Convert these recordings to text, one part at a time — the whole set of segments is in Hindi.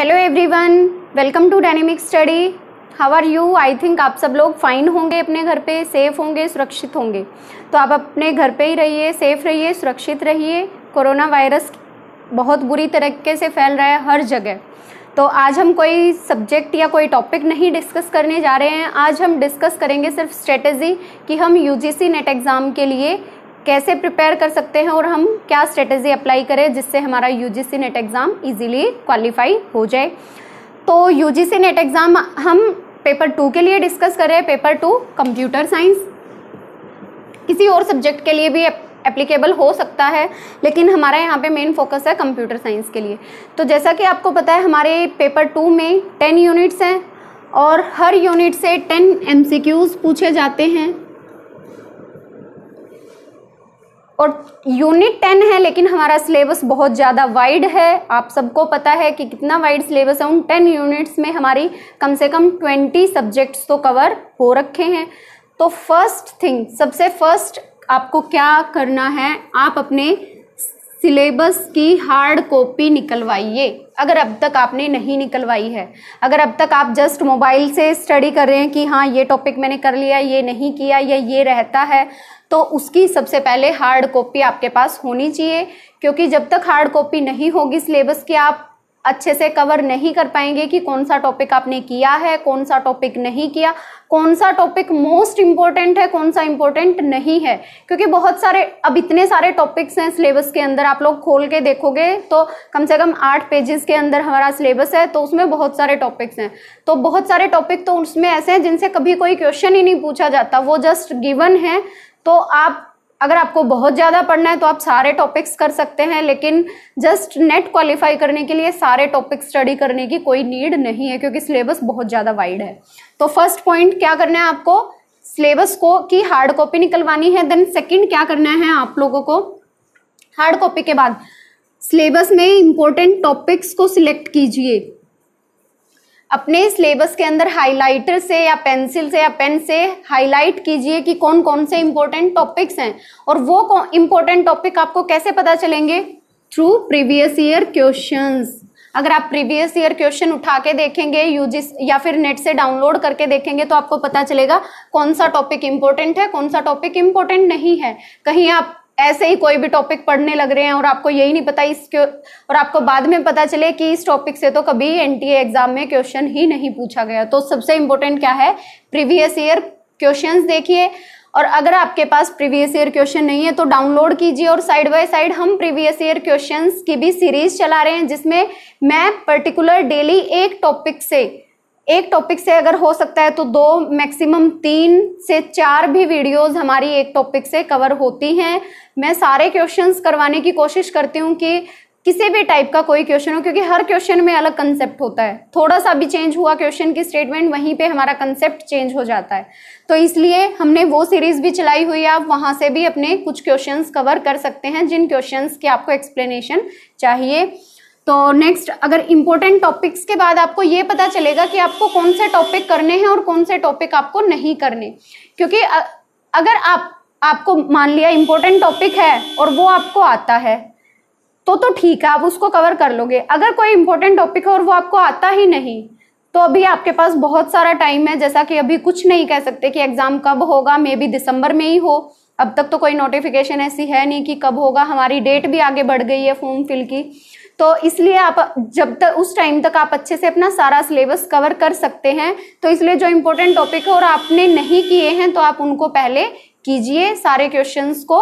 hello everyone welcome to dynamic study how are you I think आप सब लोग फाइन होंगे अपने घर पे सेफ होंगे सुरक्षित होंगे तो आप अपने घर पे ही रहिए सेफ रहिए सुरक्षित रहिए कोरोना वायरस बहुत बुरी तरीके से फैल रहा है हर जगह तो आज हम कोई सब्जेक्ट या कोई टॉपिक नहीं डिस्कस करने जा रहे हैं आज हम डिस्कस करेंगे सिर्फ स्ट्रेटजी कि हम सी नेट एग्ज़ाम के लिए कैसे प्रिपेयर कर सकते हैं और हम क्या स्ट्रेटेजी अप्लाई करें जिससे हमारा U G NET exam easily qualify हो जाए तो यू जी नेट एग्ज़ाम हम पेपर टू के लिए डिस्कस कर रहे हैं पेपर टू कंप्यूटर साइंस किसी और सब्जेक्ट के लिए भी एप्लीकेबल हो सकता है लेकिन हमारा यहाँ पे मेन फोकस है कंप्यूटर साइंस के लिए तो जैसा कि आपको पता है हमारे पेपर टू में टेन यूनिट्स हैं और हर यूनिट से टेन एम पूछे जाते हैं और यूनिट टेन है लेकिन हमारा सिलेबस बहुत ज़्यादा वाइड है आप सबको पता है कि कितना वाइड सिलेबस है उन टेन यूनिट्स में हमारी कम से कम ट्वेंटी सब्जेक्ट्स तो कवर हो रखे हैं तो फर्स्ट थिंग सबसे फर्स्ट आपको क्या करना है आप अपने सिलेबस की हार्ड कॉपी निकलवाइए अगर अब तक आपने नहीं निकलवाई है अगर अब तक आप जस्ट मोबाइल से स्टडी कर रहे हैं कि हाँ ये टॉपिक मैंने कर लिया ये नहीं किया या ये रहता है तो उसकी सबसे पहले हार्ड कॉपी आपके पास होनी चाहिए क्योंकि जब तक हार्ड कॉपी नहीं होगी सिलेबस की आप अच्छे से कवर नहीं कर पाएंगे कि कौन सा टॉपिक आपने किया है कौन सा टॉपिक नहीं किया कौन सा टॉपिक मोस्ट इम्पॉर्टेंट है कौन सा इम्पोर्टेंट नहीं है क्योंकि बहुत सारे अब इतने सारे टॉपिक्स हैं सिलेबस के अंदर आप लोग खोल के देखोगे तो कम से कम आठ पेजेस के अंदर हमारा सिलेबस है तो उसमें बहुत सारे टॉपिक्स हैं तो बहुत सारे टॉपिक तो उसमें ऐसे हैं जिनसे कभी कोई क्वेश्चन ही नहीं पूछा जाता वो जस्ट गिवन है तो आप अगर आपको बहुत ज़्यादा पढ़ना है तो आप सारे टॉपिक्स कर सकते हैं लेकिन जस्ट नेट क्वालिफाई करने के लिए सारे टॉपिक्स स्टडी करने की कोई नीड नहीं है क्योंकि सिलेबस बहुत ज़्यादा वाइड है तो फर्स्ट पॉइंट क्या करना है आपको सिलेबस को की हार्ड कॉपी निकलवानी है देन सेकंड क्या करना है आप लोगों को हार्ड कॉपी के बाद सिलेबस में इम्पोर्टेंट टॉपिक्स को सिलेक्ट कीजिए अपने सिलेबस के अंदर हाइलाइटर से या पेंसिल से या पेन से हाईलाइट कीजिए कि कौन कौन से इम्पोर्टेंट टॉपिक्स हैं और वो इम्पोर्टेंट टॉपिक आपको कैसे पता चलेंगे थ्रू प्रीवियस ईयर क्वेश्चंस अगर आप प्रीवियस ईयर क्वेश्चन उठा के देखेंगे यूजिस या फिर नेट से डाउनलोड करके देखेंगे तो आपको पता चलेगा कौन सा टॉपिक इंपॉर्टेंट है कौन सा टॉपिक इंपॉर्टेंट नहीं है कहीं आप ऐसे ही कोई भी टॉपिक पढ़ने लग रहे हैं और आपको यही नहीं पता इसके और आपको बाद में पता चले कि इस टॉपिक से तो कभी एनटीए एग्जाम में क्वेश्चन ही नहीं पूछा गया तो सबसे इंपॉर्टेंट क्या है प्रीवियस ईयर क्वेश्चन देखिए और अगर आपके पास प्रीवियस ईयर क्वेश्चन नहीं है तो डाउनलोड कीजिए और साइड बाय साइड हम प्रीवियस ईयर क्वेश्चंस की भी सीरीज चला रहे हैं जिसमें मैं पर्टिकुलर डेली एक टॉपिक से एक टॉपिक से अगर हो सकता है तो दो मैक्सिमम तीन से चार भी वीडियोस हमारी एक टॉपिक से कवर होती हैं मैं सारे क्वेश्चंस करवाने की कोशिश करती हूँ कि किसी भी टाइप का कोई क्वेश्चन हो क्योंकि हर क्वेश्चन में अलग कंसेप्ट होता है थोड़ा सा भी चेंज हुआ क्वेश्चन की स्टेटमेंट वहीं पे हमारा कंसेप्ट चेंज हो जाता है तो इसलिए हमने वो सीरीज भी चलाई हुई है आप वहाँ से भी अपने कुछ क्वेश्चंस कवर कर सकते हैं जिन क्वेश्चंस की आपको एक्सप्लेनेशन चाहिए तो नेक्स्ट अगर इम्पोर्टेंट टॉपिक्स के बाद आपको ये पता चलेगा कि आपको कौन से टॉपिक करने हैं और कौन से टॉपिक आपको नहीं करने क्योंकि अगर आप आपको मान लिया इम्पोर्टेंट टॉपिक है और वो आपको आता है तो तो ठीक है आप उसको कवर कर लोगे अगर कोई इम्पोर्टेंट टॉपिक है और वो आपको आता ही नहीं तो अभी आपके पास बहुत सारा टाइम है जैसा कि अभी कुछ नहीं कह सकते कि एग्ज़ाम कब होगा मे बी दिसंबर में ही हो अब तक तो कोई नोटिफिकेशन ऐसी है नहीं कि कब होगा हमारी डेट भी आगे बढ़ गई है फॉर्म फिल की तो इसलिए आप जब तक उस टाइम तक आप अच्छे से अपना सारा सिलेबस कवर कर सकते हैं तो इसलिए जो इम्पोर्टेंट टॉपिक है और आपने नहीं किए हैं तो आप उनको पहले कीजिए सारे क्वेश्चंस को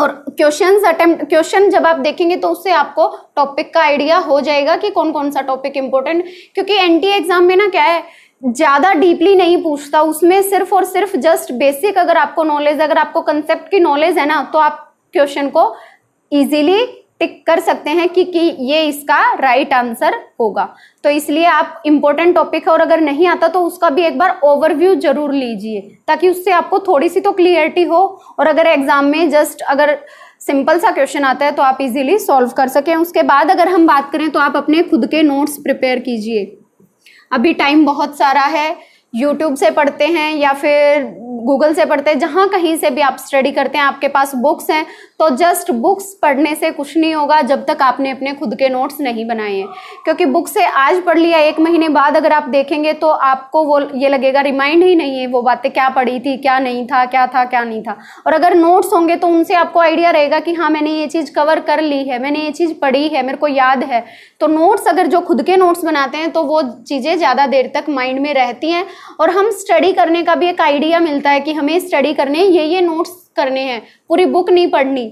और क्वेश्चन अटेम्प्ट क्वेश्चन जब आप देखेंगे तो उससे आपको टॉपिक का आइडिया हो जाएगा कि कौन कौन सा टॉपिक इम्पोर्टेंट क्योंकि एन एग्जाम e में ना क्या है ज़्यादा डीपली नहीं पूछता उसमें सिर्फ और सिर्फ जस्ट बेसिक अगर आपको नॉलेज अगर आपको कंसेप्ट की नॉलेज है ना तो आप क्वेश्चन को ईजिली टिक कर सकते हैं कि, कि ये इसका राइट आंसर होगा तो इसलिए आप इंपॉर्टेंट टॉपिक है और अगर नहीं आता तो उसका भी एक बार ओवरव्यू जरूर लीजिए ताकि उससे आपको थोड़ी सी तो क्लियरिटी हो और अगर एग्जाम में जस्ट अगर सिंपल सा क्वेश्चन आता है तो आप इजीली सॉल्व कर सकें उसके बाद अगर हम बात करें तो आप अपने खुद के नोट्स प्रिपेयर कीजिए अभी टाइम बहुत सारा है यूट्यूब से पढ़ते हैं या फिर गूगल से पढ़ते हैं जहाँ कहीं से भी आप स्टडी करते हैं आपके पास बुक्स हैं तो जस्ट बुक्स पढ़ने से कुछ नहीं होगा जब तक आपने अपने खुद के नोट्स नहीं बनाए हैं क्योंकि बुक से आज पढ़ लिया एक महीने बाद अगर आप देखेंगे तो आपको वो ये लगेगा रिमाइंड ही नहीं है वो बातें क्या पढ़ी थी क्या नहीं था क्या था क्या नहीं था और अगर नोट्स होंगे तो उनसे आपको आइडिया रहेगा कि हाँ मैंने ये चीज़ कवर कर ली है मैंने ये चीज़ पढ़ी है मेरे को याद है तो नोट्स अगर जो खुद के नोट्स बनाते हैं तो वो चीज़ें ज़्यादा देर तक माइंड में रहती हैं और हम स्टडी करने का भी एक आइडिया मिलता है कि हमें स्टडी करने ये ये नोट्स करने हैं पूरी बुक नहीं पढ़नी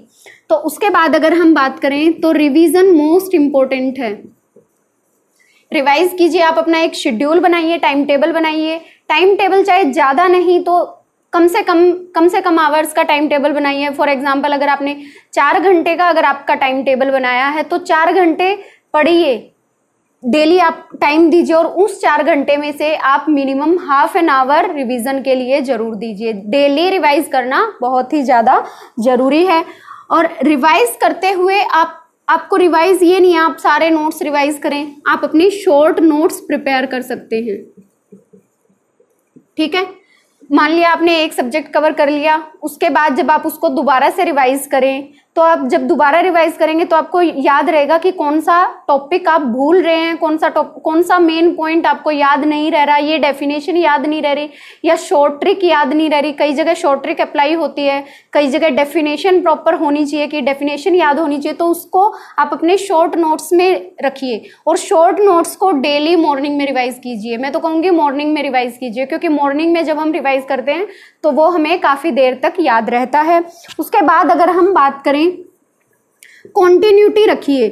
तो उसके बाद अगर हम बात करें तो रिवीजन मोस्ट इम्पोर्टेंट है रिवाइज कीजिए आप अपना एक शेड्यूल बनाइए टाइम टेबल बनाइए टाइम टेबल चाहे ज़्यादा नहीं तो कम से कम कम से कम आवर्स का टाइम टेबल बनाइए फॉर एग्जाम्पल अगर आपने चार घंटे का अगर आपका टाइम टेबल बनाया है तो चार घंटे पढ़िए डेली आप टाइम दीजिए और उस चार घंटे में से आप minimum half an hour revision के लिए ज़रूर दीजिए डेली रिवाइज करना बहुत ही ज़्यादा ज़रूरी है और रिवाइज करते हुए आप आपको रिवाइज ये नहीं है आप सारे नोट्स रिवाइज करें आप अपनी शॉर्ट नोट्स प्रिपेयर कर सकते हैं ठीक है मान लिया आपने एक सब्जेक्ट कवर कर लिया उसके बाद जब आप उसको दोबारा से रिवाइज करें तो आप जब दोबारा रिवाइज करेंगे तो आपको याद रहेगा कि कौन सा टॉपिक आप भूल रहे हैं कौन सा टॉप कौन सा मेन पॉइंट आपको याद नहीं रह रहा ये डेफिनेशन याद नहीं रह रही या शॉर्ट ट्रिक याद नहीं रह रही कई जगह शॉर्ट ट्रिक अप्लाई होती है कई जगह डेफिनेशन प्रॉपर होनी चाहिए कि डेफिनेशन याद होनी चाहिए तो उसको आप अपने शॉर्ट नोट्स में रखिए और शॉर्ट नोट्स को डेली मॉर्निंग में रिवाइज कीजिए मैं तो कहूँगी मॉर्निंग में रिवाइज कीजिए क्योंकि मॉर्निंग में जब हम रिवाइज करते हैं तो वो हमें काफ़ी देर तक याद रहता है उसके बाद अगर हम बात करें कॉन्टीन्यूटी रखिए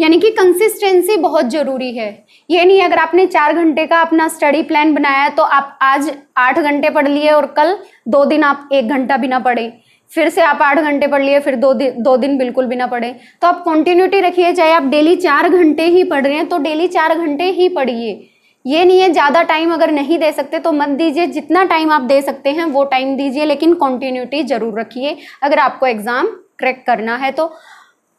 यानी कि कंसिस्टेंसी बहुत ज़रूरी है ये नहीं अगर आपने चार घंटे का अपना स्टडी प्लान बनाया तो आप आज आठ घंटे पढ़ लिए और कल दो दिन आप एक घंटा भी ना पढ़े फिर से आप आठ घंटे पढ़ लिए फिर दो दिन दो दिन बिल्कुल भी ना पढ़े तो आप कॉन्टीन्यूटी रखिए चाहे आप डेली चार घंटे ही पढ़ रहे हैं तो डेली चार घंटे ही पढ़िए ये नहीं है ज़्यादा टाइम अगर नहीं दे सकते तो मत दीजिए जितना टाइम आप दे सकते हैं वो टाइम दीजिए लेकिन कॉन्टीन्यूटी ज़रूर रखिए अगर आपको एग्ज़ाम क्रैक करना है तो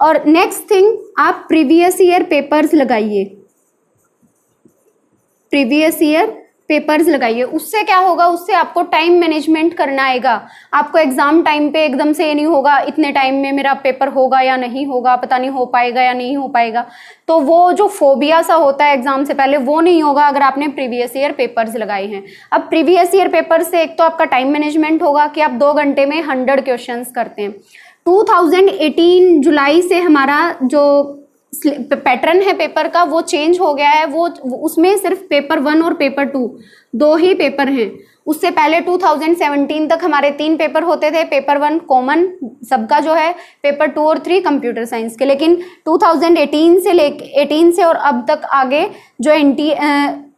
और नेक्स्ट थिंग आप प्रीवियस ईयर पेपर्स लगाइए प्रीवियस ईयर पेपर्स लगाइए उससे क्या होगा उससे आपको टाइम मैनेजमेंट करना आएगा आपको एग्जाम टाइम पे एकदम से ये नहीं होगा इतने टाइम में मेरा पेपर होगा या नहीं होगा पता नहीं हो पाएगा या नहीं हो पाएगा तो वो जो फोबिया सा होता है एग्जाम से पहले वो नहीं होगा अगर आपने प्रीवियस ईयर पेपर्स लगाए हैं अब प्रीवियस ईयर पेपर से एक तो आपका टाइम मैनेजमेंट होगा कि आप दो घंटे में हंड्रेड क्वेश्चन करते हैं टू जुलाई से हमारा जो पैटर्न है पेपर का वो चेंज हो गया है वो उसमें सिर्फ पेपर वन और पेपर टू दो ही पेपर हैं उससे पहले 2017 तक हमारे तीन पेपर होते थे पेपर वन कॉमन सबका जो है पेपर टू और थ्री कंप्यूटर साइंस के लेकिन 2018 से ले 18 से और अब तक आगे जो एन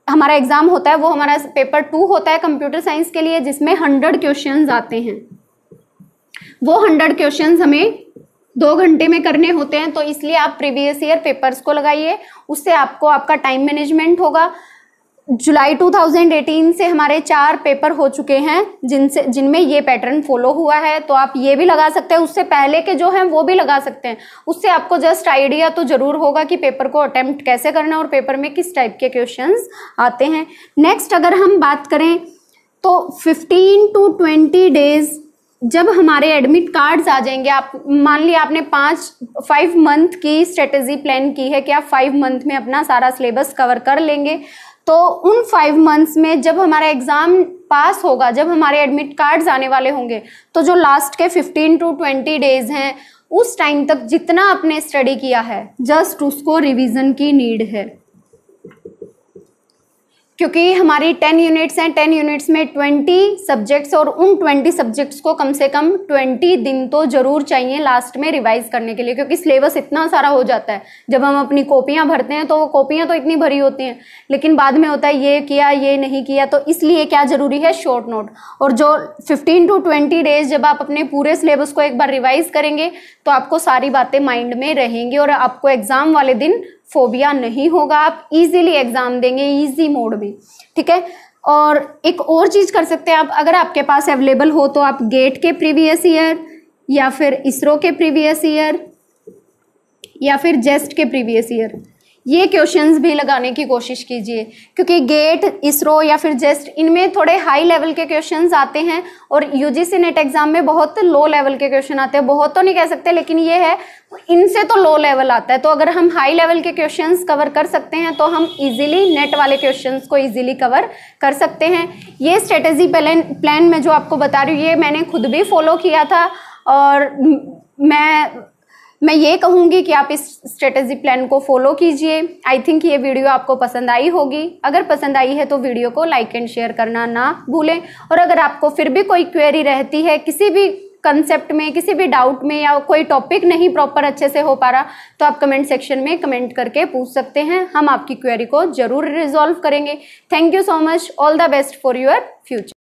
हमारा एग्ज़ाम होता है वो हमारा पेपर टू होता है कंप्यूटर साइंस के लिए जिसमें हंड्रेड क्वेश्चन आते हैं वो हंड्रेड क्वेश्चन हमें दो घंटे में करने होते हैं तो इसलिए आप प्रीवियस ईयर पेपर्स को लगाइए उससे आपको आपका टाइम मैनेजमेंट होगा जुलाई 2018 से हमारे चार पेपर हो चुके हैं जिनसे जिनमें ये पैटर्न फॉलो हुआ है तो आप ये भी लगा सकते हैं उससे पहले के जो हैं वो भी लगा सकते हैं उससे आपको जस्ट आइडिया तो ज़रूर होगा कि पेपर को अटेम्प्ट कैसे करना और पेपर में किस टाइप के क्वेश्चंस आते हैं नेक्स्ट अगर हम बात करें तो 15 टू 20 डेज़ जब हमारे एडमिट कार्ड्स आ जाएंगे आप मान लिया आपने पाँच फाइव मंथ की स्ट्रेटेजी प्लान की है कि आप फाइव मंथ में अपना सारा सिलेबस कवर कर लेंगे तो उन फाइव मंथ्स में जब हमारा एग्ज़ाम पास होगा जब हमारे एडमिट कार्ड्स आने वाले होंगे तो जो लास्ट के फिफ्टीन टू ट्वेंटी डेज हैं उस टाइम तक जितना आपने स्टडी किया है जस्ट उसको रिविज़न की नीड है क्योंकि हमारी टेन यूनिट्स हैं टेन यूनिट्स में ट्वेंटी सब्जेक्ट्स और उन ट्वेंटी सब्जेक्ट्स को कम से कम ट्वेंटी दिन तो ज़रूर चाहिए लास्ट में रिवाइज करने के लिए क्योंकि सिलेबस इतना सारा हो जाता है जब हम अपनी कॉपियाँ भरते हैं तो वो कॉपियाँ तो इतनी भरी होती हैं लेकिन बाद में होता है ये किया ये नहीं किया तो इसलिए क्या ज़रूरी है शॉर्ट नोट और जो फिफ्टीन टू ट्वेंटी डेज जब आप अपने पूरे सिलेबस को एक बार रिवाइज करेंगे तो आपको सारी बातें माइंड में रहेंगी और आपको एग्ज़ाम वाले दिन फोबिया नहीं होगा आप इजीली एग्ज़ाम देंगे इजी मोड में ठीक है और एक और चीज़ कर सकते हैं आप अगर आपके पास अवेलेबल हो तो आप गेट के प्रीवियस ईयर या फिर इसरो के प्रीवियस ईयर या फिर जेस्ट के प्रीवियस ईयर ये क्वेश्चंस भी लगाने की कोशिश कीजिए क्योंकि गेट इसरो या फिर जेस्ट इनमें थोड़े हाई लेवल के क्वेश्चंस आते हैं और यूजीसी नेट एग्जाम में बहुत लो लेवल के क्वेश्चन आते हैं बहुत तो नहीं कह सकते लेकिन ये है इनसे तो लो लेवल आता है तो अगर हम हाई लेवल के क्वेश्चंस कवर कर सकते हैं तो हम इजिली नेट e वाले क्वेश्चन को ईजिली कवर कर सकते हैं ये स्ट्रेटेजी प्लान प्लान मैं जो आपको बता रही हूँ ये मैंने खुद भी फॉलो किया था और मैं मैं ये कहूँगी कि आप इस स्ट्रेटजी प्लान को फॉलो कीजिए आई थिंक ये वीडियो आपको पसंद आई होगी अगर पसंद आई है तो वीडियो को लाइक एंड शेयर करना ना भूलें और अगर आपको फिर भी कोई क्वेरी रहती है किसी भी कंसेप्ट में किसी भी डाउट में या कोई टॉपिक नहीं प्रॉपर अच्छे से हो पा रहा तो आप कमेंट सेक्शन में कमेंट करके पूछ सकते हैं हम आपकी क्वेरी को ज़रूर रिजॉल्व करेंगे thank you so much all the best for your future